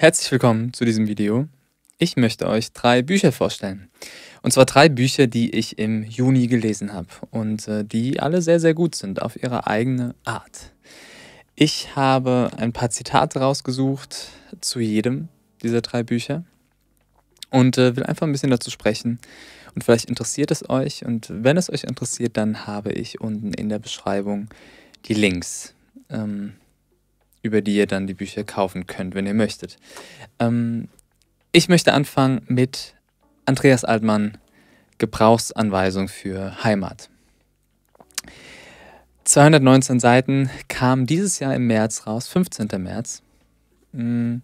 Herzlich willkommen zu diesem Video. Ich möchte euch drei Bücher vorstellen. Und zwar drei Bücher, die ich im Juni gelesen habe und äh, die alle sehr, sehr gut sind auf ihre eigene Art. Ich habe ein paar Zitate rausgesucht zu jedem dieser drei Bücher und äh, will einfach ein bisschen dazu sprechen. Und vielleicht interessiert es euch. Und wenn es euch interessiert, dann habe ich unten in der Beschreibung die Links. Ähm, über die ihr dann die Bücher kaufen könnt, wenn ihr möchtet. Ähm, ich möchte anfangen mit Andreas Altmann, Gebrauchsanweisung für Heimat. 219 Seiten kam dieses Jahr im März raus, 15. März. Mm.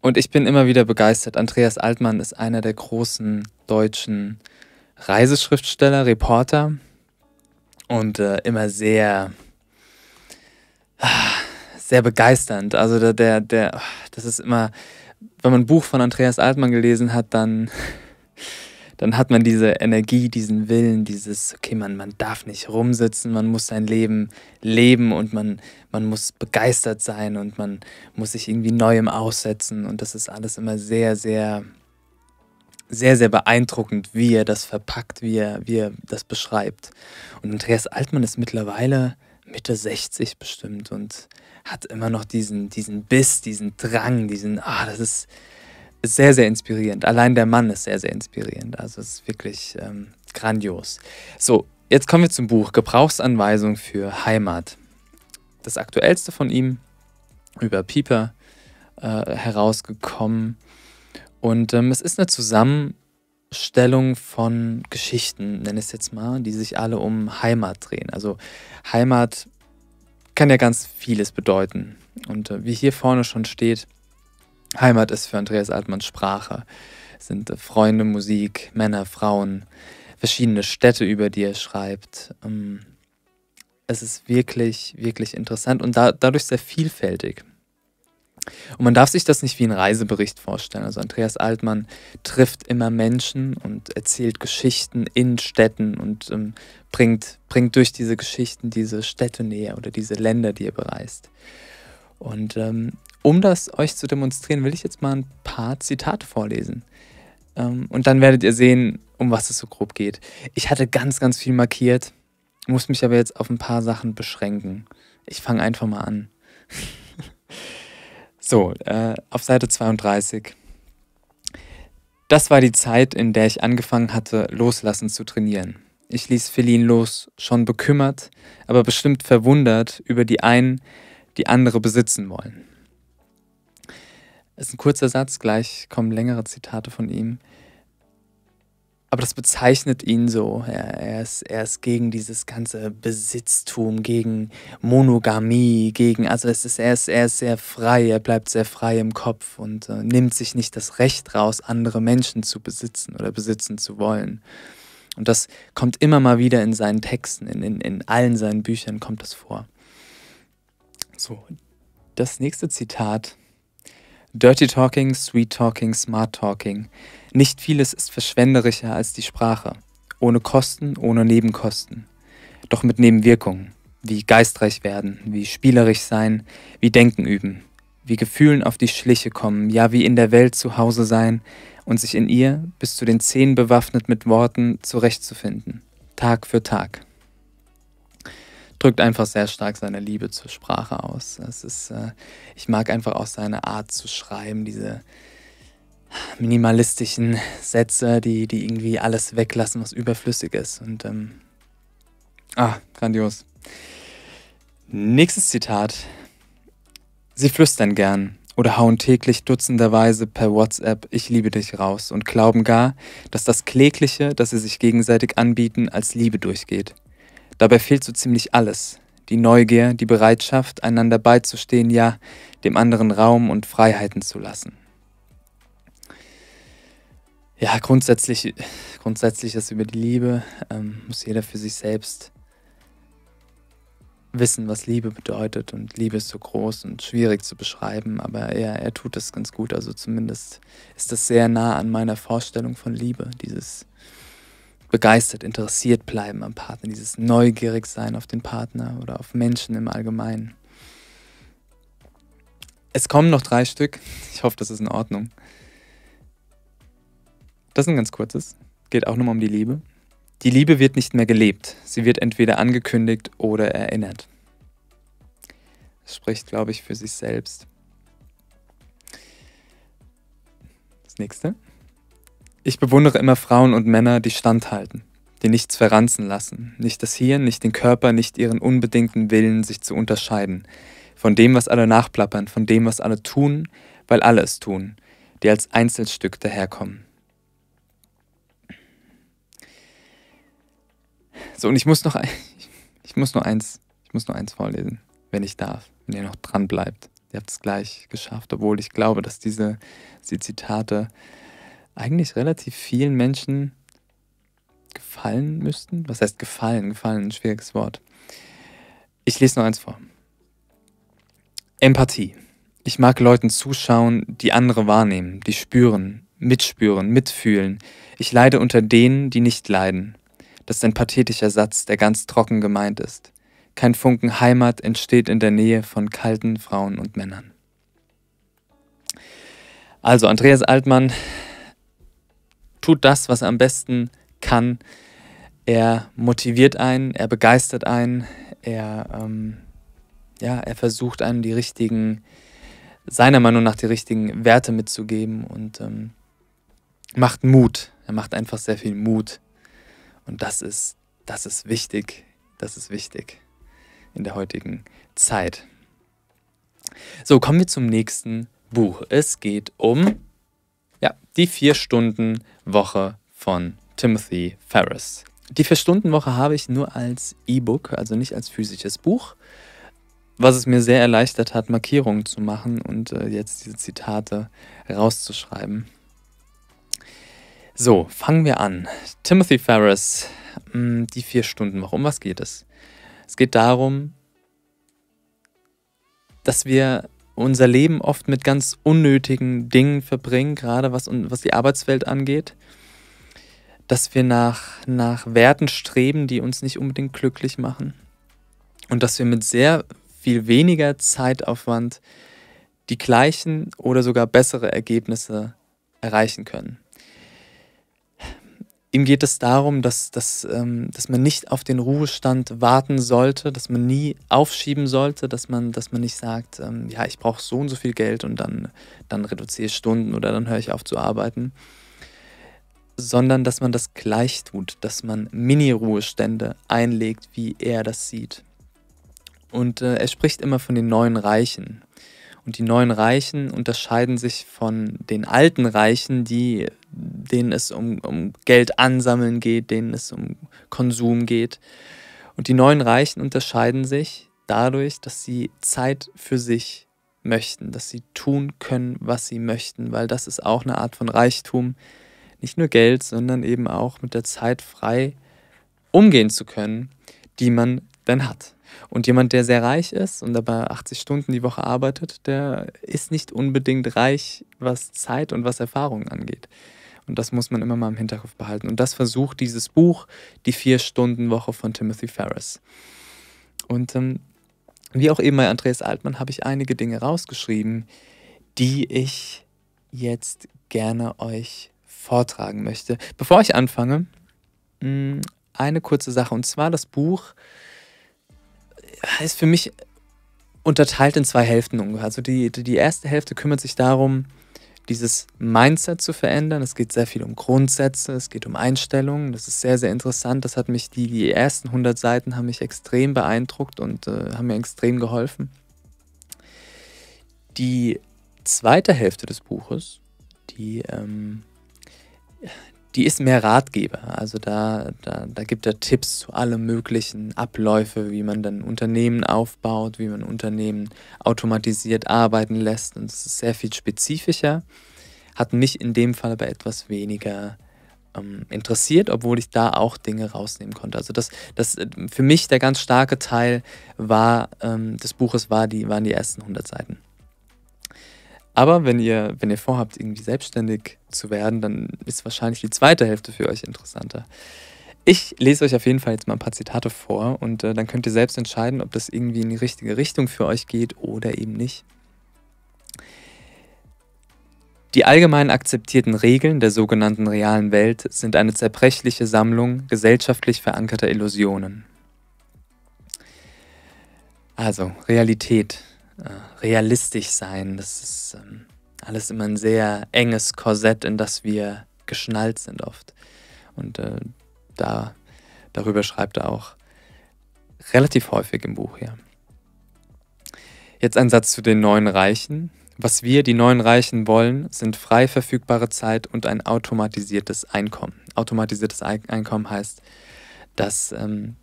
Und ich bin immer wieder begeistert. Andreas Altmann ist einer der großen deutschen Reiseschriftsteller, Reporter und äh, immer sehr ah, sehr begeisternd. Also der, der, der, das ist immer, wenn man ein Buch von Andreas Altmann gelesen hat, dann, dann hat man diese Energie, diesen Willen, dieses, okay, man, man darf nicht rumsitzen, man muss sein Leben leben und man, man muss begeistert sein und man muss sich irgendwie Neuem aussetzen. Und das ist alles immer sehr, sehr, sehr, sehr beeindruckend, wie er das verpackt, wie er, wie er das beschreibt. Und Andreas Altmann ist mittlerweile Mitte 60 bestimmt und hat immer noch diesen, diesen Biss, diesen Drang, diesen, ah, das ist, sehr, sehr inspirierend. Allein der Mann ist sehr, sehr inspirierend. Also es ist wirklich ähm, grandios. So, jetzt kommen wir zum Buch Gebrauchsanweisung für Heimat. Das aktuellste von ihm, über Pieper äh, herausgekommen. Und ähm, es ist eine Zusammenarbeit. Stellung von Geschichten, nenne ich es jetzt mal, die sich alle um Heimat drehen. Also Heimat kann ja ganz vieles bedeuten. Und äh, wie hier vorne schon steht, Heimat ist für Andreas Altmann Sprache. Es sind äh, Freunde, Musik, Männer, Frauen, verschiedene Städte, über die er schreibt. Ähm, es ist wirklich, wirklich interessant und da, dadurch sehr vielfältig. Und man darf sich das nicht wie einen Reisebericht vorstellen. Also Andreas Altmann trifft immer Menschen und erzählt Geschichten in Städten und ähm, bringt, bringt durch diese Geschichten diese Städte näher oder diese Länder, die er bereist. Und ähm, um das euch zu demonstrieren, will ich jetzt mal ein paar Zitate vorlesen. Ähm, und dann werdet ihr sehen, um was es so grob geht. Ich hatte ganz, ganz viel markiert, muss mich aber jetzt auf ein paar Sachen beschränken. Ich fange einfach mal an. So, äh, auf Seite 32. Das war die Zeit, in der ich angefangen hatte, loslassen zu trainieren. Ich ließ Feline los, schon bekümmert, aber bestimmt verwundert über die einen, die andere besitzen wollen. Das ist ein kurzer Satz, gleich kommen längere Zitate von ihm aber das bezeichnet ihn so. Er, er, ist, er ist gegen dieses ganze Besitztum, gegen Monogamie, gegen, also es ist, er, ist, er ist sehr frei, er bleibt sehr frei im Kopf und äh, nimmt sich nicht das Recht raus, andere Menschen zu besitzen oder besitzen zu wollen. Und das kommt immer mal wieder in seinen Texten, in, in, in allen seinen Büchern kommt das vor. So, das nächste Zitat. Dirty Talking, Sweet Talking, Smart Talking. Nicht vieles ist verschwenderischer als die Sprache, ohne Kosten, ohne Nebenkosten, doch mit Nebenwirkungen, wie geistreich werden, wie spielerisch sein, wie Denken üben, wie Gefühlen auf die Schliche kommen, ja wie in der Welt zu Hause sein und sich in ihr, bis zu den Zehen bewaffnet mit Worten, zurechtzufinden, Tag für Tag. Drückt einfach sehr stark seine Liebe zur Sprache aus. Es ist, äh, ich mag einfach auch seine Art zu schreiben, diese, minimalistischen Sätze, die, die irgendwie alles weglassen, was überflüssig ist. Und ähm, ah, grandios. Nächstes Zitat. Sie flüstern gern oder hauen täglich dutzenderweise per WhatsApp Ich liebe dich raus und glauben gar, dass das Klägliche, das sie sich gegenseitig anbieten, als Liebe durchgeht. Dabei fehlt so ziemlich alles. Die Neugier, die Bereitschaft, einander beizustehen, ja, dem anderen Raum und Freiheiten zu lassen ja, grundsätzlich, grundsätzlich ist über die Liebe, ähm, muss jeder für sich selbst wissen, was Liebe bedeutet. Und Liebe ist so groß und schwierig zu beschreiben, aber er, er tut das ganz gut. Also zumindest ist das sehr nah an meiner Vorstellung von Liebe. Dieses begeistert, interessiert bleiben am Partner, dieses neugierig sein auf den Partner oder auf Menschen im Allgemeinen. Es kommen noch drei Stück. Ich hoffe, das ist in Ordnung. Das ist ein ganz kurzes. Geht auch nochmal um die Liebe. Die Liebe wird nicht mehr gelebt. Sie wird entweder angekündigt oder erinnert. Das spricht, glaube ich, für sich selbst. Das nächste. Ich bewundere immer Frauen und Männer, die standhalten, die nichts verranzen lassen, nicht das Hirn, nicht den Körper, nicht ihren unbedingten Willen, sich zu unterscheiden, von dem, was alle nachplappern, von dem, was alle tun, weil alle es tun, die als Einzelstück daherkommen. So, und ich muss noch, ein, ich muss nur eins, ich muss nur eins vorlesen, wenn ich darf, wenn ihr noch dran bleibt. Ihr habt es gleich geschafft, obwohl ich glaube, dass diese die Zitate eigentlich relativ vielen Menschen gefallen müssten. Was heißt gefallen? Gefallen, ein schwieriges Wort. Ich lese nur eins vor. Empathie. Ich mag Leuten zuschauen, die andere wahrnehmen, die spüren, mitspüren, mitfühlen. Ich leide unter denen, die nicht leiden. Das ist ein pathetischer Satz, der ganz trocken gemeint ist. Kein Funken Heimat entsteht in der Nähe von kalten Frauen und Männern. Also Andreas Altmann tut das, was er am besten kann. Er motiviert einen, er begeistert einen, er, ähm, ja, er versucht einem die richtigen, seiner Meinung nach die richtigen Werte mitzugeben und ähm, macht Mut. Er macht einfach sehr viel Mut. Und das ist, das ist wichtig, das ist wichtig in der heutigen Zeit. So, kommen wir zum nächsten Buch. Es geht um ja, die Vier-Stunden-Woche von Timothy Ferris. Die Vier-Stunden-Woche habe ich nur als E-Book, also nicht als physisches Buch, was es mir sehr erleichtert hat, Markierungen zu machen und äh, jetzt diese Zitate rauszuschreiben. So, fangen wir an. Timothy Ferris, mm, die vier Stunden Woche. Um was geht es? Es geht darum, dass wir unser Leben oft mit ganz unnötigen Dingen verbringen, gerade was, was die Arbeitswelt angeht. Dass wir nach, nach Werten streben, die uns nicht unbedingt glücklich machen. Und dass wir mit sehr viel weniger Zeitaufwand die gleichen oder sogar bessere Ergebnisse erreichen können ihm geht es darum, dass, dass, ähm, dass man nicht auf den Ruhestand warten sollte, dass man nie aufschieben sollte, dass man, dass man nicht sagt, ähm, ja, ich brauche so und so viel Geld und dann, dann reduziere ich Stunden oder dann höre ich auf zu arbeiten, sondern dass man das gleich tut, dass man Mini-Ruhestände einlegt, wie er das sieht. Und äh, er spricht immer von den neuen Reichen. Und die neuen Reichen unterscheiden sich von den alten Reichen, die, denen es um, um Geld ansammeln geht, denen es um Konsum geht. Und die neuen Reichen unterscheiden sich dadurch, dass sie Zeit für sich möchten, dass sie tun können, was sie möchten, weil das ist auch eine Art von Reichtum, nicht nur Geld, sondern eben auch mit der Zeit frei umgehen zu können, die man dann hat. Und jemand, der sehr reich ist und dabei 80 Stunden die Woche arbeitet, der ist nicht unbedingt reich, was Zeit und was Erfahrung angeht. Und das muss man immer mal im Hinterkopf behalten. Und das versucht dieses Buch, die Vier-Stunden-Woche von Timothy Ferris. Und ähm, wie auch eben bei Andreas Altmann habe ich einige Dinge rausgeschrieben, die ich jetzt gerne euch vortragen möchte. Bevor ich anfange, mm, eine kurze Sache. Und zwar das Buch ist für mich unterteilt in zwei Hälften ungefähr. Also die, die erste Hälfte kümmert sich darum, dieses Mindset zu verändern. Es geht sehr viel um Grundsätze, es geht um Einstellungen. Das ist sehr, sehr interessant. Das hat mich, die, die ersten 100 Seiten haben mich extrem beeindruckt und äh, haben mir extrem geholfen. Die zweite Hälfte des Buches, die, ähm, die ist mehr Ratgeber. Also da, da, da gibt er Tipps zu allen möglichen Abläufe, wie man dann Unternehmen aufbaut, wie man Unternehmen automatisiert arbeiten lässt. Und es ist sehr viel spezifischer, hat mich in dem Fall aber etwas weniger ähm, interessiert, obwohl ich da auch Dinge rausnehmen konnte. Also das, das äh, für mich der ganz starke Teil war ähm, des Buches war die, waren die ersten 100 Seiten. Aber wenn ihr, wenn ihr vorhabt, irgendwie selbstständig zu werden, dann ist wahrscheinlich die zweite Hälfte für euch interessanter. Ich lese euch auf jeden Fall jetzt mal ein paar Zitate vor und äh, dann könnt ihr selbst entscheiden, ob das irgendwie in die richtige Richtung für euch geht oder eben nicht. Die allgemein akzeptierten Regeln der sogenannten realen Welt sind eine zerbrechliche Sammlung gesellschaftlich verankerter Illusionen. Also, Realität äh, realistisch sein. Das ist ähm, alles immer ein sehr enges Korsett, in das wir geschnallt sind oft. Und äh, da, darüber schreibt er auch relativ häufig im Buch, ja. Jetzt ein Satz zu den neuen Reichen. Was wir, die neuen Reichen, wollen, sind frei verfügbare Zeit und ein automatisiertes Einkommen. Automatisiertes Einkommen heißt, dass ähm,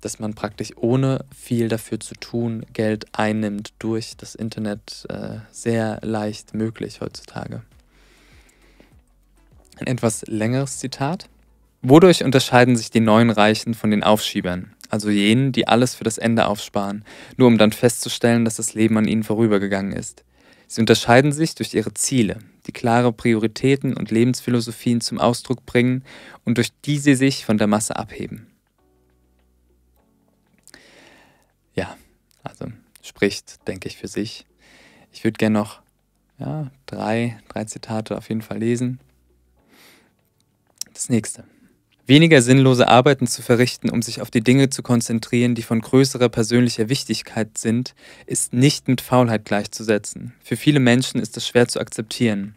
dass man praktisch ohne viel dafür zu tun Geld einnimmt durch das Internet äh, sehr leicht möglich heutzutage. Ein etwas längeres Zitat. Wodurch unterscheiden sich die neuen Reichen von den Aufschiebern, also jenen, die alles für das Ende aufsparen, nur um dann festzustellen, dass das Leben an ihnen vorübergegangen ist? Sie unterscheiden sich durch ihre Ziele, die klare Prioritäten und Lebensphilosophien zum Ausdruck bringen und durch die sie sich von der Masse abheben. Also spricht, denke ich, für sich. Ich würde gerne noch ja, drei, drei Zitate auf jeden Fall lesen. Das nächste. Weniger sinnlose Arbeiten zu verrichten, um sich auf die Dinge zu konzentrieren, die von größerer persönlicher Wichtigkeit sind, ist nicht mit Faulheit gleichzusetzen. Für viele Menschen ist das schwer zu akzeptieren,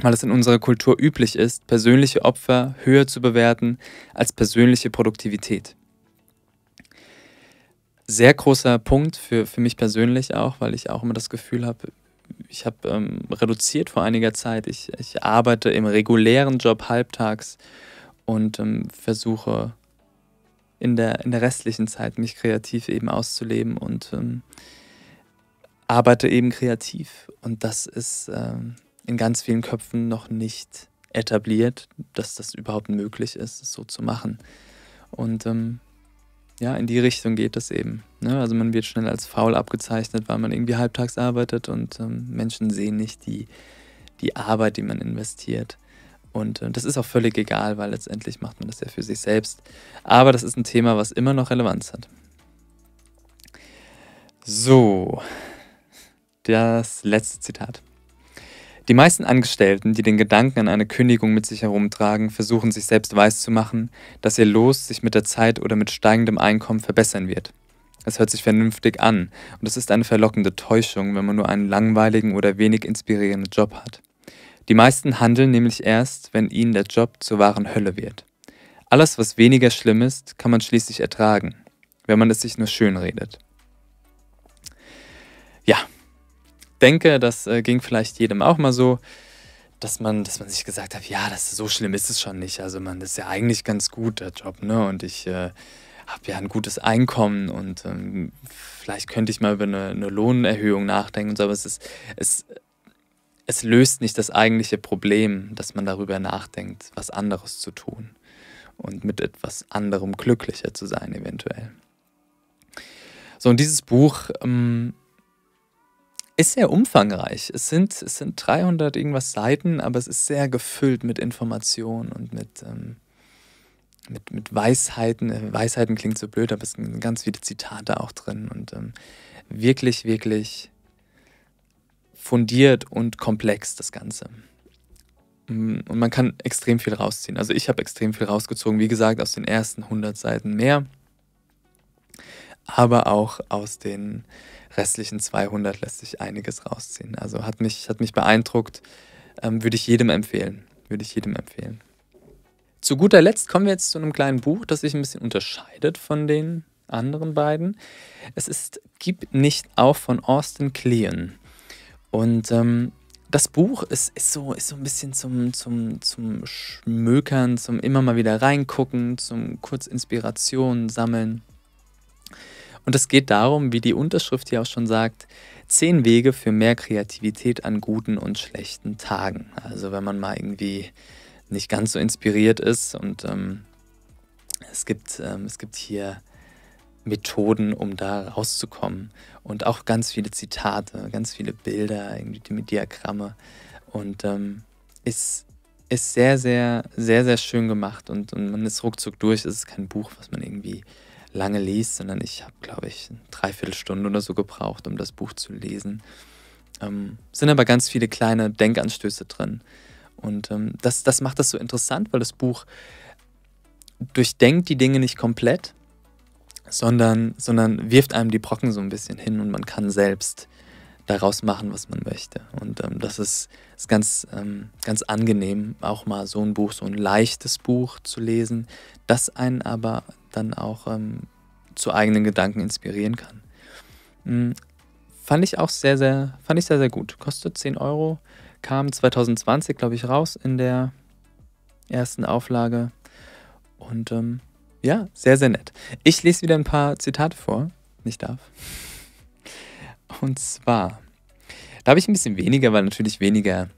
weil es in unserer Kultur üblich ist, persönliche Opfer höher zu bewerten als persönliche Produktivität sehr großer Punkt für, für mich persönlich auch, weil ich auch immer das Gefühl habe, ich habe ähm, reduziert vor einiger Zeit. Ich, ich arbeite im regulären Job halbtags und ähm, versuche in der, in der restlichen Zeit mich kreativ eben auszuleben und ähm, arbeite eben kreativ. Und das ist ähm, in ganz vielen Köpfen noch nicht etabliert, dass das überhaupt möglich ist, es so zu machen. Und ähm, ja, in die Richtung geht das eben. Ne? Also man wird schnell als faul abgezeichnet, weil man irgendwie halbtags arbeitet und ähm, Menschen sehen nicht die, die Arbeit, die man investiert. Und äh, das ist auch völlig egal, weil letztendlich macht man das ja für sich selbst. Aber das ist ein Thema, was immer noch Relevanz hat. So, das letzte Zitat. Die meisten Angestellten, die den Gedanken an eine Kündigung mit sich herumtragen, versuchen sich selbst weiszumachen, dass ihr Los sich mit der Zeit oder mit steigendem Einkommen verbessern wird. Es hört sich vernünftig an und es ist eine verlockende Täuschung, wenn man nur einen langweiligen oder wenig inspirierenden Job hat. Die meisten handeln nämlich erst, wenn ihnen der Job zur wahren Hölle wird. Alles, was weniger schlimm ist, kann man schließlich ertragen, wenn man es sich nur schön redet. denke, das äh, ging vielleicht jedem auch mal so, dass man, dass man sich gesagt hat, ja, das so schlimm ist es schon nicht. Also man das ist ja eigentlich ganz gut, der Job, ne? Und ich äh, habe ja ein gutes Einkommen und ähm, vielleicht könnte ich mal über eine, eine, Lohnerhöhung nachdenken und so, aber es ist, es, es löst nicht das eigentliche Problem, dass man darüber nachdenkt, was anderes zu tun und mit etwas anderem glücklicher zu sein, eventuell. So, und dieses Buch ähm, ist sehr umfangreich. Es sind, es sind 300 irgendwas Seiten, aber es ist sehr gefüllt mit Informationen und mit, ähm, mit, mit Weisheiten. Äh, Weisheiten klingt so blöd, aber es sind ganz viele Zitate auch drin und ähm, wirklich, wirklich fundiert und komplex das Ganze. Mm, und man kann extrem viel rausziehen. Also ich habe extrem viel rausgezogen, wie gesagt, aus den ersten 100 Seiten mehr aber auch aus den restlichen 200 lässt sich einiges rausziehen. Also hat mich, hat mich beeindruckt, ähm, würde ich jedem empfehlen, würde ich jedem empfehlen. Zu guter Letzt kommen wir jetzt zu einem kleinen Buch, das sich ein bisschen unterscheidet von den anderen beiden. Es ist Gib nicht auf von Austin Kleon. Und ähm, das Buch ist, ist, so, ist so ein bisschen zum, zum, zum Schmökern, zum immer mal wieder reingucken, zum kurz Inspiration sammeln. Und es geht darum, wie die Unterschrift ja auch schon sagt, zehn Wege für mehr Kreativität an guten und schlechten Tagen. Also wenn man mal irgendwie nicht ganz so inspiriert ist und ähm, es, gibt, ähm, es gibt hier Methoden, um da rauszukommen. Und auch ganz viele Zitate, ganz viele Bilder, irgendwie die Diagramme. Und ähm, ist, ist sehr, sehr, sehr, sehr schön gemacht und, und man ist ruckzuck durch. Es ist kein Buch, was man irgendwie lange liest, sondern ich habe, glaube ich, eine Dreiviertelstunde oder so gebraucht, um das Buch zu lesen. Ähm, sind aber ganz viele kleine Denkanstöße drin. Und ähm, das, das macht das so interessant, weil das Buch durchdenkt die Dinge nicht komplett, sondern, sondern wirft einem die Brocken so ein bisschen hin und man kann selbst daraus machen, was man möchte. Und ähm, das ist, ist ganz, ähm, ganz angenehm, auch mal so ein Buch, so ein leichtes Buch zu lesen, das einen aber dann auch ähm, zu eigenen Gedanken inspirieren kann. Mhm. Fand ich auch sehr, sehr, fand ich sehr, sehr gut. Kostet 10 Euro, kam 2020, glaube ich, raus in der ersten Auflage. Und ähm, ja, sehr, sehr nett. Ich lese wieder ein paar Zitate vor. Ich darf. Und zwar, da habe ich ein bisschen weniger, weil natürlich weniger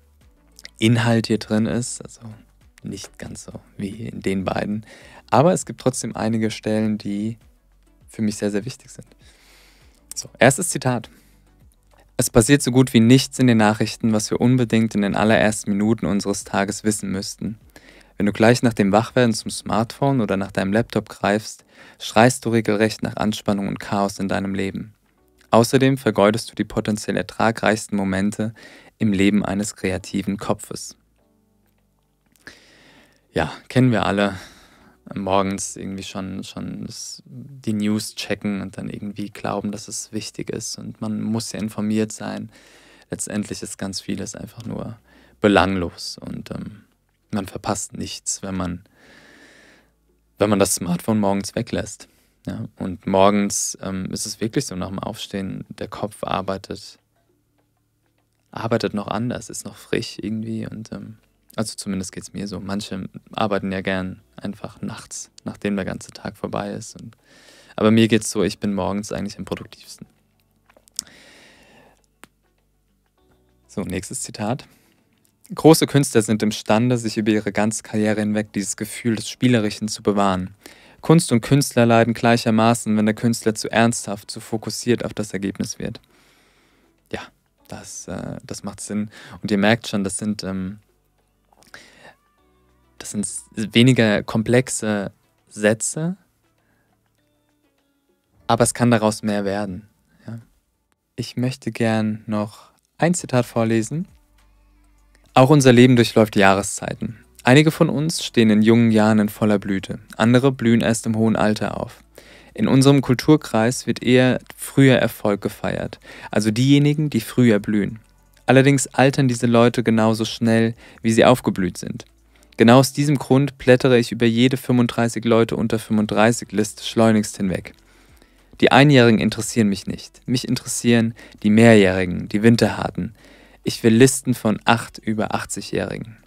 Inhalt hier drin ist. Also nicht ganz so wie in den beiden. Aber es gibt trotzdem einige Stellen, die für mich sehr, sehr wichtig sind. So, erstes Zitat. Es passiert so gut wie nichts in den Nachrichten, was wir unbedingt in den allerersten Minuten unseres Tages wissen müssten. Wenn du gleich nach dem Wachwerden zum Smartphone oder nach deinem Laptop greifst, schreist du regelrecht nach Anspannung und Chaos in deinem Leben. Außerdem vergeudest du die potenziell ertragreichsten Momente im Leben eines kreativen Kopfes. Ja, kennen wir alle morgens irgendwie schon, schon die News checken und dann irgendwie glauben, dass es wichtig ist. Und man muss ja informiert sein. Letztendlich ist ganz vieles einfach nur belanglos und ähm, man verpasst nichts, wenn man, wenn man das Smartphone morgens weglässt. Ja? Und morgens ähm, ist es wirklich so, nach dem Aufstehen, der Kopf arbeitet, arbeitet noch anders, ist noch frisch irgendwie und ähm, also zumindest geht es mir so. Manche arbeiten ja gern einfach nachts, nachdem der ganze Tag vorbei ist. Und, aber mir geht es so, ich bin morgens eigentlich am produktivsten. So, nächstes Zitat. Große Künstler sind imstande, sich über ihre ganze Karriere hinweg dieses Gefühl des Spielerischen zu bewahren. Kunst und Künstler leiden gleichermaßen, wenn der Künstler zu ernsthaft, zu fokussiert auf das Ergebnis wird. Ja, das, äh, das macht Sinn. Und ihr merkt schon, das sind ähm, das sind weniger komplexe Sätze, aber es kann daraus mehr werden. Ja. Ich möchte gern noch ein Zitat vorlesen. Auch unser Leben durchläuft Jahreszeiten. Einige von uns stehen in jungen Jahren in voller Blüte, andere blühen erst im hohen Alter auf. In unserem Kulturkreis wird eher früher Erfolg gefeiert, also diejenigen, die früher blühen. Allerdings altern diese Leute genauso schnell, wie sie aufgeblüht sind. Genau aus diesem Grund blättere ich über jede 35 Leute unter 35 Liste schleunigst hinweg. Die Einjährigen interessieren mich nicht. Mich interessieren die Mehrjährigen, die Winterharten. Ich will Listen von 8 über 80-Jährigen.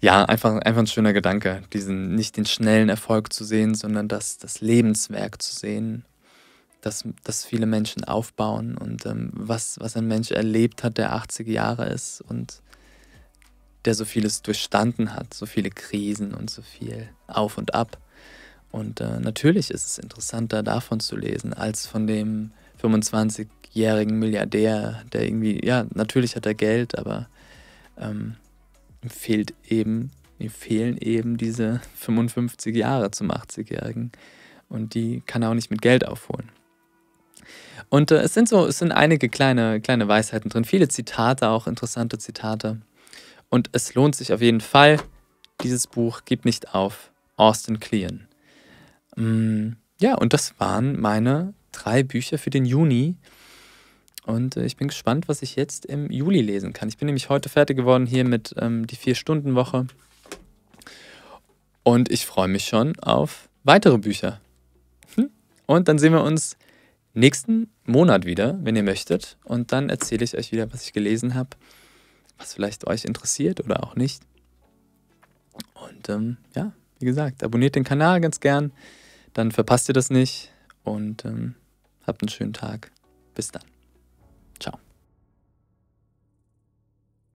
Ja, einfach, einfach ein schöner Gedanke, diesen nicht den schnellen Erfolg zu sehen, sondern das, das Lebenswerk zu sehen, das, das viele Menschen aufbauen und ähm, was, was ein Mensch erlebt hat, der 80 Jahre ist und der so vieles durchstanden hat, so viele Krisen und so viel Auf und Ab. Und äh, natürlich ist es interessanter, davon zu lesen, als von dem 25-jährigen Milliardär, der irgendwie, ja, natürlich hat er Geld, aber ähm, ihm fehlt eben, ihm fehlen eben diese 55 Jahre zum 80-Jährigen. Und die kann er auch nicht mit Geld aufholen. Und äh, es sind so, es sind einige kleine, kleine Weisheiten drin, viele Zitate, auch interessante Zitate. Und es lohnt sich auf jeden Fall. Dieses Buch gibt nicht auf. Austin Kleon. Mm, ja, und das waren meine drei Bücher für den Juni. Und äh, ich bin gespannt, was ich jetzt im Juli lesen kann. Ich bin nämlich heute fertig geworden hier mit ähm, die Vier-Stunden-Woche. Und ich freue mich schon auf weitere Bücher. Hm? Und dann sehen wir uns nächsten Monat wieder, wenn ihr möchtet. Und dann erzähle ich euch wieder, was ich gelesen habe was vielleicht euch interessiert oder auch nicht. Und ähm, ja, wie gesagt, abonniert den Kanal ganz gern, dann verpasst ihr das nicht und ähm, habt einen schönen Tag. Bis dann.